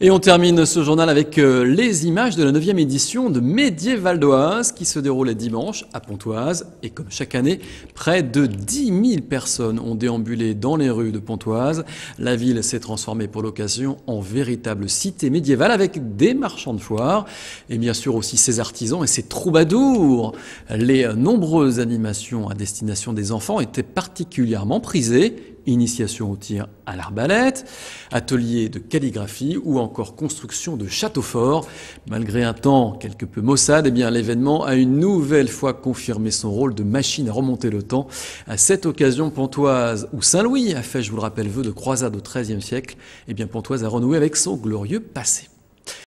Et on termine ce journal avec euh, les images de la 9 édition de Médiéval d'Oise qui se déroulait dimanche à Pontoise. Et comme chaque année, près de 10 000 personnes ont déambulé dans les rues de Pontoise. La ville s'est transformée pour l'occasion en véritable cité médiévale avec des marchands de foire et bien sûr aussi ses artisans et ses troubadours. Les nombreuses animations à destination des enfants étaient particulièrement prisées initiation au tir à l'arbalète, atelier de calligraphie ou encore construction de châteaux forts. Malgré un temps quelque peu maussade, eh bien l'événement a une nouvelle fois confirmé son rôle de machine à remonter le temps. À cette occasion, Pontoise ou Saint-Louis a fait, je vous le rappelle, vœu de croisade au XIIIe siècle. Eh bien Pontoise a renoué avec son glorieux passé.